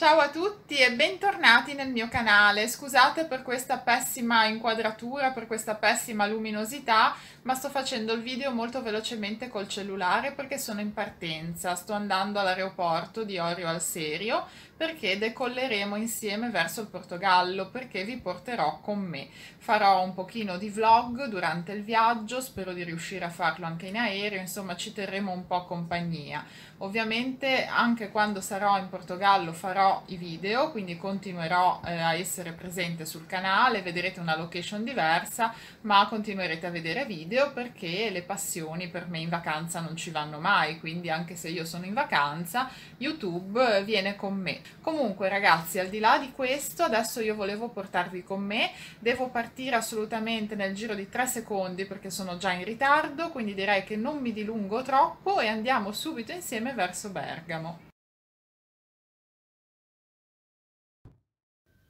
Ciao a tutti e bentornati nel mio canale. Scusate per questa pessima inquadratura, per questa pessima luminosità, ma sto facendo il video molto velocemente col cellulare perché sono in partenza. Sto andando all'aeroporto di Orio al Serio perché decolleremo insieme verso il Portogallo, perché vi porterò con me. Farò un pochino di vlog durante il viaggio, spero di riuscire a farlo anche in aereo, insomma ci terremo un po' compagnia. Ovviamente anche quando sarò in Portogallo farò i video, quindi continuerò eh, a essere presente sul canale, vedrete una location diversa, ma continuerete a vedere video perché le passioni per me in vacanza non ci vanno mai, quindi anche se io sono in vacanza, YouTube eh, viene con me. Comunque ragazzi, al di là di questo, adesso io volevo portarvi con me, devo partire assolutamente nel giro di 3 secondi perché sono già in ritardo, quindi direi che non mi dilungo troppo e andiamo subito insieme verso Bergamo.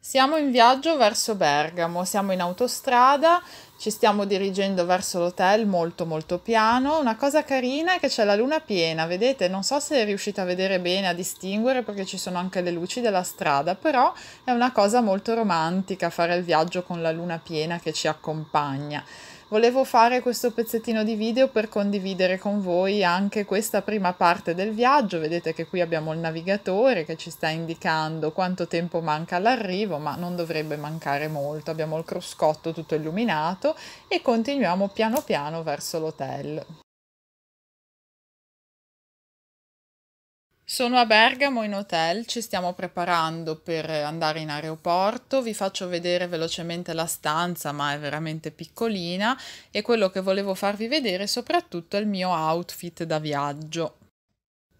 Siamo in viaggio verso Bergamo, siamo in autostrada, ci stiamo dirigendo verso l'hotel molto molto piano. Una cosa carina è che c'è la luna piena, vedete? Non so se riuscite a vedere bene, a distinguere perché ci sono anche le luci della strada, però è una cosa molto romantica fare il viaggio con la luna piena che ci accompagna volevo fare questo pezzettino di video per condividere con voi anche questa prima parte del viaggio. Vedete che qui abbiamo il navigatore che ci sta indicando quanto tempo manca all'arrivo, ma non dovrebbe mancare molto. Abbiamo il cruscotto tutto illuminato e continuiamo piano piano verso l'hotel. Sono a Bergamo in hotel, ci stiamo preparando per andare in aeroporto, vi faccio vedere velocemente la stanza ma è veramente piccolina e quello che volevo farvi vedere soprattutto è il mio outfit da viaggio.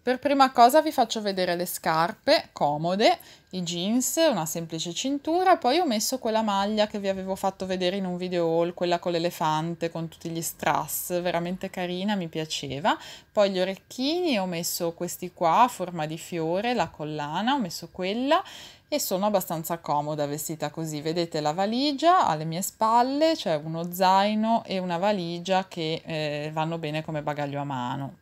Per prima cosa vi faccio vedere le scarpe comode, i jeans, una semplice cintura, poi ho messo quella maglia che vi avevo fatto vedere in un video haul, quella con l'elefante, con tutti gli strass, veramente carina, mi piaceva. Poi gli orecchini, ho messo questi qua a forma di fiore, la collana, ho messo quella e sono abbastanza comoda vestita così. Vedete la valigia alle mie spalle, c'è cioè uno zaino e una valigia che eh, vanno bene come bagaglio a mano.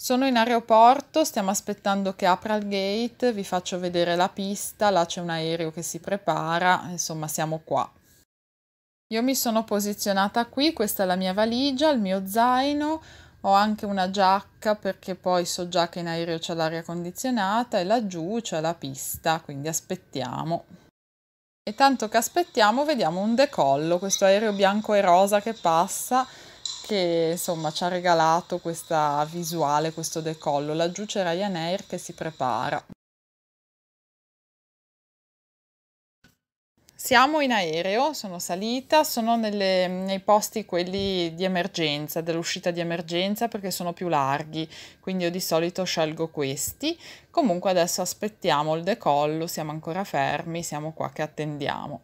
Sono in aeroporto, stiamo aspettando che apra il gate, vi faccio vedere la pista, là c'è un aereo che si prepara, insomma siamo qua. Io mi sono posizionata qui, questa è la mia valigia, il mio zaino, ho anche una giacca perché poi so già che in aereo c'è l'aria condizionata e laggiù c'è la pista, quindi aspettiamo. E tanto che aspettiamo vediamo un decollo, questo aereo bianco e rosa che passa che insomma ci ha regalato questa visuale, questo decollo. Laggiù c'è Ryanair che si prepara. Siamo in aereo, sono salita, sono nelle, nei posti quelli di emergenza, dell'uscita di emergenza perché sono più larghi, quindi io di solito scelgo questi. Comunque adesso aspettiamo il decollo, siamo ancora fermi, siamo qua che attendiamo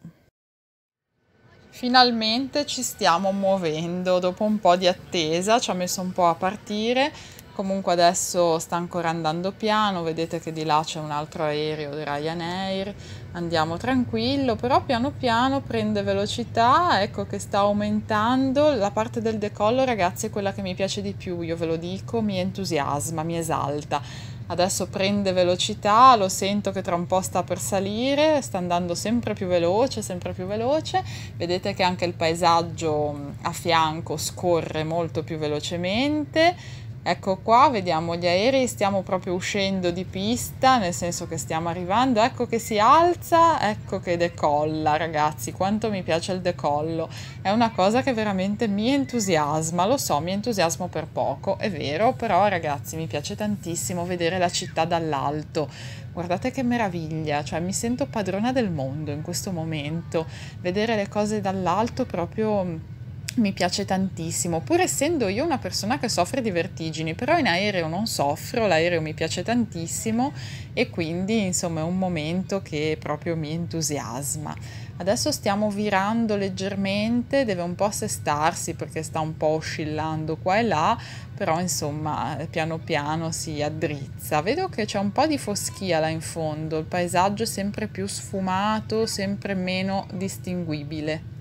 finalmente ci stiamo muovendo dopo un po' di attesa, ci ha messo un po' a partire, comunque adesso sta ancora andando piano, vedete che di là c'è un altro aereo di Ryanair, andiamo tranquillo, però piano piano prende velocità, ecco che sta aumentando, la parte del decollo ragazzi è quella che mi piace di più, io ve lo dico, mi entusiasma, mi esalta adesso prende velocità, lo sento che tra un po' sta per salire, sta andando sempre più veloce, sempre più veloce, vedete che anche il paesaggio a fianco scorre molto più velocemente, Ecco qua, vediamo gli aerei, stiamo proprio uscendo di pista, nel senso che stiamo arrivando, ecco che si alza, ecco che decolla, ragazzi, quanto mi piace il decollo. È una cosa che veramente mi entusiasma, lo so, mi entusiasmo per poco, è vero, però ragazzi, mi piace tantissimo vedere la città dall'alto. Guardate che meraviglia, cioè mi sento padrona del mondo in questo momento, vedere le cose dall'alto proprio mi piace tantissimo, pur essendo io una persona che soffre di vertigini, però in aereo non soffro, l'aereo mi piace tantissimo e quindi insomma è un momento che proprio mi entusiasma. Adesso stiamo virando leggermente, deve un po' assestarsi perché sta un po' oscillando qua e là, però insomma piano piano si addrizza. Vedo che c'è un po' di foschia là in fondo, il paesaggio è sempre più sfumato, sempre meno distinguibile.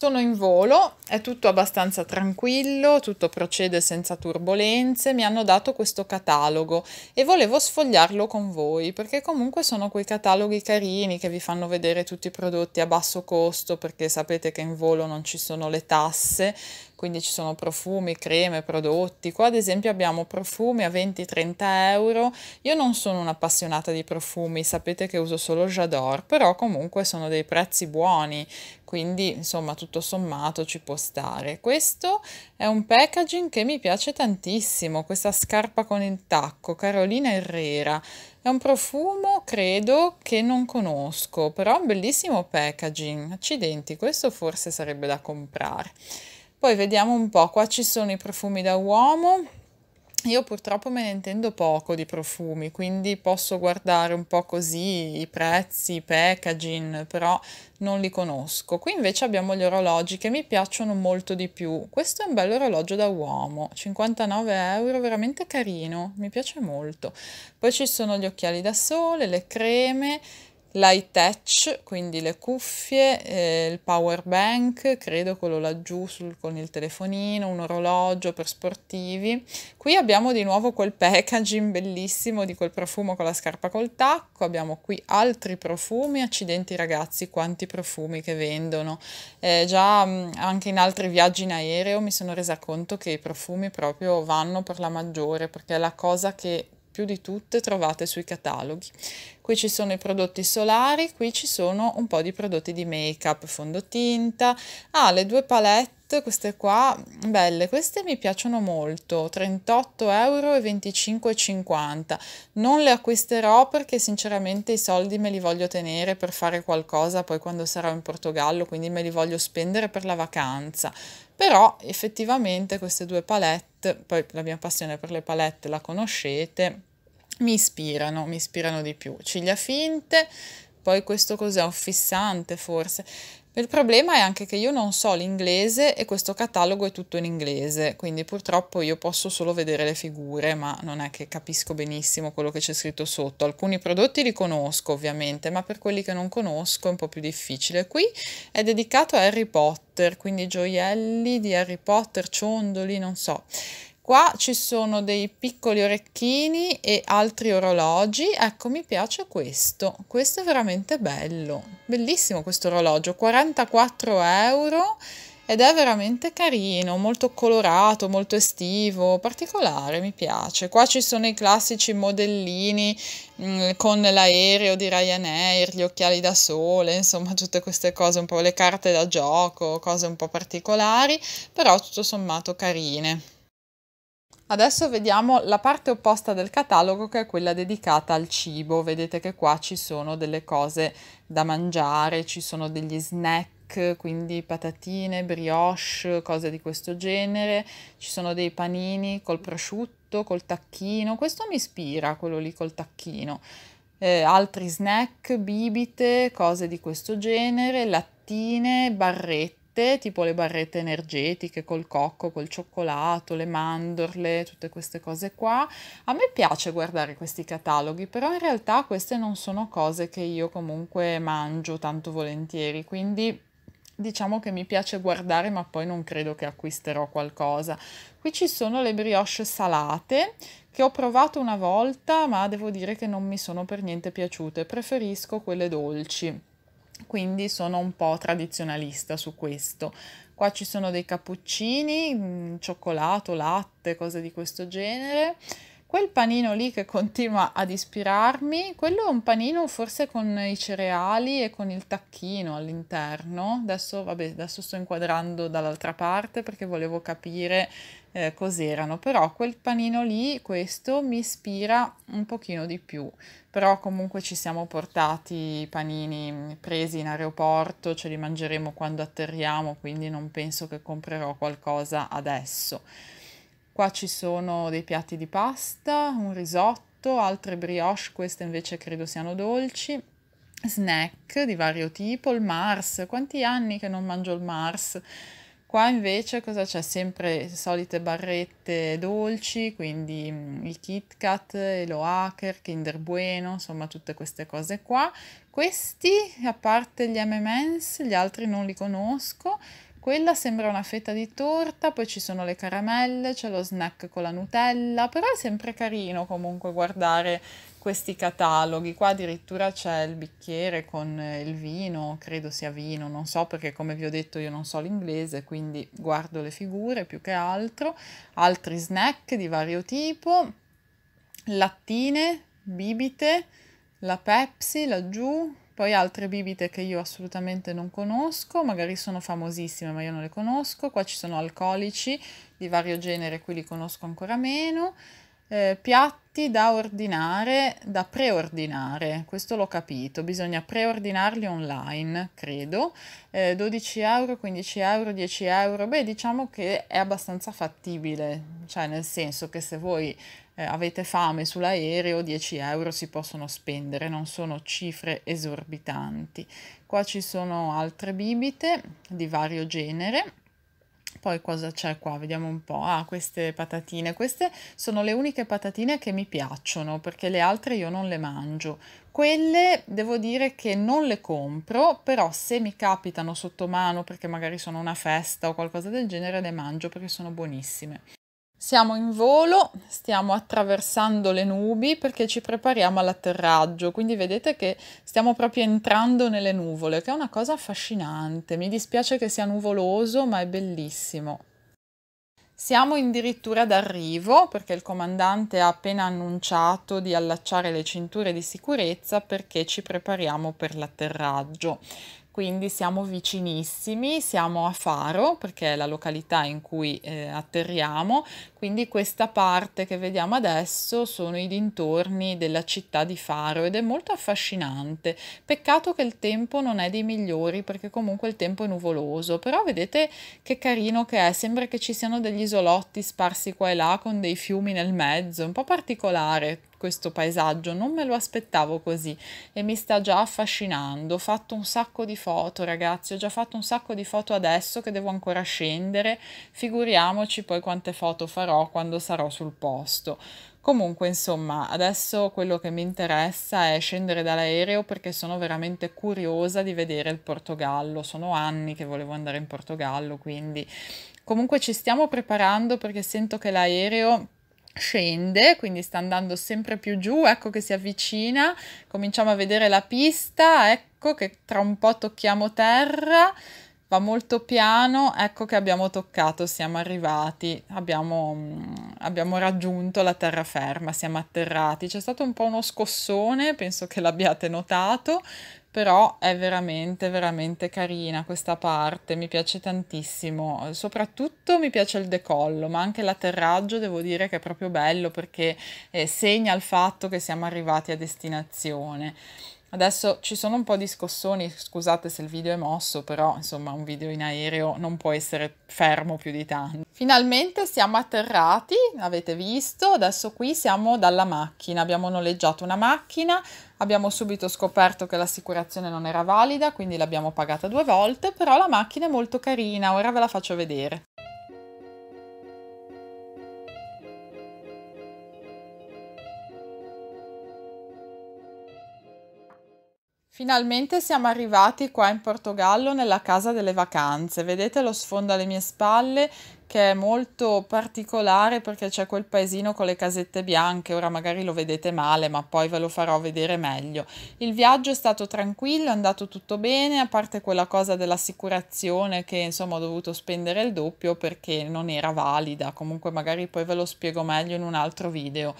Sono in volo, è tutto abbastanza tranquillo, tutto procede senza turbolenze, mi hanno dato questo catalogo e volevo sfogliarlo con voi perché comunque sono quei cataloghi carini che vi fanno vedere tutti i prodotti a basso costo perché sapete che in volo non ci sono le tasse quindi ci sono profumi, creme, prodotti. Qua ad esempio abbiamo profumi a 20-30 euro. Io non sono un'appassionata di profumi, sapete che uso solo J'adore, però comunque sono dei prezzi buoni, quindi insomma tutto sommato ci può stare. Questo è un packaging che mi piace tantissimo, questa scarpa con il tacco, Carolina Herrera. È un profumo, credo, che non conosco, però un bellissimo packaging. Accidenti, questo forse sarebbe da comprare. Poi vediamo un po', qua ci sono i profumi da uomo, io purtroppo me ne intendo poco di profumi, quindi posso guardare un po' così i prezzi, i packaging, però non li conosco. Qui invece abbiamo gli orologi che mi piacciono molto di più. Questo è un bello orologio da uomo, 59 euro, veramente carino, mi piace molto. Poi ci sono gli occhiali da sole, le creme, l'high touch, quindi le cuffie, eh, il power bank, credo quello laggiù sul, con il telefonino, un orologio per sportivi. Qui abbiamo di nuovo quel packaging bellissimo di quel profumo con la scarpa col tacco, abbiamo qui altri profumi, accidenti ragazzi quanti profumi che vendono. Eh, già mh, mm, anche in altri viaggi in aereo mi sono resa conto che i profumi proprio vanno per la maggiore perché è la cosa che più di tutte trovate sui cataloghi. Qui ci sono i prodotti solari, qui ci sono un po' di prodotti di make-up, fondotinta. Ah, le due palette, queste qua, belle, queste mi piacciono molto, 38 euro e 25,50. Non le acquisterò perché sinceramente i soldi me li voglio tenere per fare qualcosa poi quando sarò in Portogallo, quindi me li voglio spendere per la vacanza però effettivamente queste due palette, poi la mia passione per le palette la conoscete, mi ispirano, mi ispirano di più. Ciglia finte, poi questo cos'è? Un fissante forse. Il problema è anche che io non so l'inglese e questo catalogo è tutto in inglese, quindi purtroppo io posso solo vedere le figure, ma non è che capisco benissimo quello che c'è scritto sotto. Alcuni prodotti li conosco ovviamente, ma per quelli che non conosco è un po' più difficile. Qui è dedicato a Harry Potter, quindi gioielli di Harry Potter, ciondoli, non so. Qua ci sono dei piccoli orecchini e altri orologi. Ecco, mi piace questo. Questo è veramente bello. Bellissimo questo orologio, 44 euro ed è veramente carino, molto colorato, molto estivo, particolare, mi piace. Qua ci sono i classici modellini mh, mm, con l'aereo di Ryanair, gli occhiali da sole, insomma tutte queste cose, un po' le carte da gioco, cose un po' particolari, però tutto sommato carine. Adesso vediamo la parte opposta del catalogo che è quella dedicata al cibo. Vedete che qua ci sono delle cose da mangiare, ci sono degli snack quindi patatine, brioche, cose di questo genere, ci sono dei panini col prosciutto, col tacchino, questo mi ispira quello lì col tacchino, eh, altri snack, bibite, cose di questo genere, lattine, barrette barrette, tipo le barrette energetiche col cocco, col cioccolato, le mandorle, tutte queste cose qua. A me piace guardare questi cataloghi, però in realtà queste non sono cose che io comunque mangio tanto volentieri, quindi diciamo che mi piace guardare ma poi non credo che acquisterò qualcosa. Qui ci sono le brioche salate che ho provato una volta ma devo dire che non mi sono per niente piaciute, preferisco quelle dolci quindi sono un po' tradizionalista su questo. Qua ci sono dei cappuccini, mm, cioccolato, latte, cose di questo genere. Quel panino lì che continua ad ispirarmi, quello è un panino forse con i cereali e con il tacchino all'interno. Adesso, vabbè, adesso sto inquadrando dall'altra parte perché volevo capire eh, cos'erano, però quel panino lì, questo mi ispira un pochino di più. Però comunque ci siamo portati i panini presi in aeroporto, ce li mangeremo quando atterriamo, quindi non penso che comprerò qualcosa adesso. Qua ci sono dei piatti di pasta, un risotto, altre brioche, queste invece credo siano dolci, snack di vario tipo, il Mars, quanti anni che non mangio il Mars? Qua invece cosa c'è? Sempre le solite barrette dolci, quindi mm, i Kit Kat, lo Hacker, Kinder Bueno, insomma tutte queste cose qua. Questi, a parte gli M&M's, gli altri non li conosco quella sembra una fetta di torta, poi ci sono le caramelle, c'è lo snack con la Nutella, però è sempre carino comunque guardare questi cataloghi. Qua addirittura c'è il bicchiere con eh, il vino, credo sia vino, non so perché come vi ho detto io non so l'inglese, quindi guardo le figure più che altro. Altri snack di vario tipo, lattine, bibite, la Pepsi laggiù, poi altre bibite che io assolutamente non conosco, magari sono famosissime ma io non le conosco, qua ci sono alcolici di vario genere, qui li conosco ancora meno, eh, piatti da ordinare, da preordinare, questo l'ho capito, bisogna preordinarli online, credo, eh, 12 euro, 15 euro, 10 euro, beh diciamo che è abbastanza fattibile, cioè nel senso che se voi eh, avete fame sull'aereo, 10 euro si possono spendere, non sono cifre esorbitanti. Qua ci sono altre bibite di vario genere. Poi cosa c'è qua? Vediamo un po'. Ah, queste patatine. Queste sono le uniche patatine che mi piacciono perché le altre io non le mangio. Quelle devo dire che non le compro, però se mi capitano sotto mano perché magari sono una festa o qualcosa del genere le mangio perché sono buonissime. Siamo in volo, stiamo attraversando le nubi perché ci prepariamo all'atterraggio, quindi vedete che stiamo proprio entrando nelle nuvole, che è una cosa affascinante. Mi dispiace che sia nuvoloso, ma è bellissimo. Siamo addirittura d'arrivo perché il comandante ha appena annunciato di allacciare le cinture di sicurezza perché ci prepariamo per l'atterraggio quindi siamo vicinissimi, siamo a Faro perché è la località in cui eh, atterriamo, quindi questa parte che vediamo adesso sono i dintorni della città di Faro ed è molto affascinante. Peccato che il tempo non è dei migliori perché comunque il tempo è nuvoloso, però vedete che carino che è, sembra che ci siano degli isolotti sparsi qua e là con dei fiumi nel mezzo, un po' particolare, questo paesaggio, non me lo aspettavo così e mi sta già affascinando. Ho fatto un sacco di foto, ragazzi, ho già fatto un sacco di foto adesso che devo ancora scendere. Figuriamoci poi quante foto farò quando sarò sul posto. Comunque, insomma, adesso quello che mi interessa è scendere dall'aereo perché sono veramente curiosa di vedere il Portogallo. Sono anni che volevo andare in Portogallo, quindi comunque ci stiamo preparando perché sento che l'aereo scende, quindi sta andando sempre più giù, ecco che si avvicina, cominciamo a vedere la pista, ecco che tra un po' tocchiamo terra, va molto piano, ecco che abbiamo toccato, siamo arrivati, abbiamo, mm, abbiamo raggiunto la terraferma, siamo atterrati, c'è stato un po' uno scossone, penso che l'abbiate notato, però è veramente veramente carina questa parte, mi piace tantissimo, soprattutto mi piace il decollo, ma anche l'atterraggio devo dire che è proprio bello perché eh, segna il fatto che siamo arrivati a destinazione. Adesso ci sono un po' di scossoni, scusate se il video è mosso, però insomma un video in aereo non può essere fermo più di tanto. Finalmente siamo atterrati, avete visto, adesso qui siamo dalla macchina, abbiamo noleggiato una macchina, abbiamo subito scoperto che l'assicurazione non era valida, quindi l'abbiamo pagata due volte, però la macchina è molto carina, ora ve la faccio vedere. Finalmente siamo arrivati qua in Portogallo nella casa delle vacanze. Vedete lo sfondo alle mie spalle che è molto particolare perché c'è quel paesino con le casette bianche, ora magari lo vedete male ma poi ve lo farò vedere meglio. Il viaggio è stato tranquillo, è andato tutto bene, a parte quella cosa dell'assicurazione che insomma ho dovuto spendere il doppio perché non era valida, comunque magari poi ve lo spiego meglio in un altro video.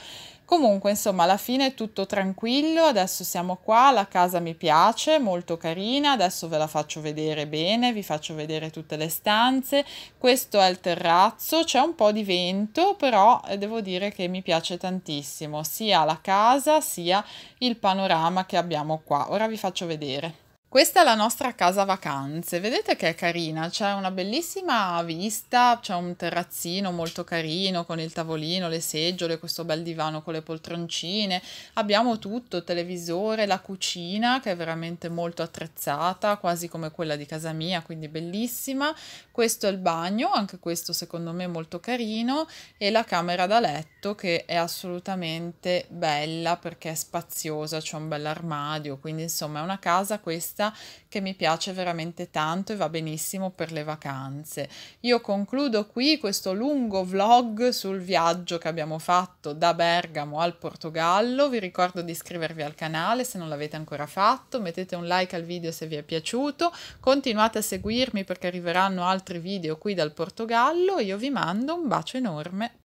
Comunque, insomma, alla fine è tutto tranquillo, adesso siamo qua, la casa mi piace, molto carina, adesso ve la faccio vedere bene, vi faccio vedere tutte le stanze. Questo è il terreno terrazzo, c'è un po' di vento, però eh, devo dire che mi piace tantissimo sia la casa sia il panorama che abbiamo qua. Ora vi faccio vedere. Questa è la nostra casa vacanze, vedete che è carina, c'è una bellissima vista, c'è un terrazzino molto carino con il tavolino, le seggiole, questo bel divano con le poltroncine, abbiamo tutto, televisore, la cucina che è veramente molto attrezzata, quasi come quella di casa mia, quindi bellissima, questo è il bagno, anche questo secondo me molto carino e la camera da letto che è assolutamente bella perché è spaziosa, c'è un bel armadio, quindi insomma è una casa questa vista che mi piace veramente tanto e va benissimo per le vacanze. Io concludo qui questo lungo vlog sul viaggio che abbiamo fatto da Bergamo al Portogallo. Vi ricordo di iscrivervi al canale se non l'avete ancora fatto, mettete un like al video se vi è piaciuto, continuate a seguirmi perché arriveranno altri video qui dal Portogallo. Io vi mando un bacio enorme.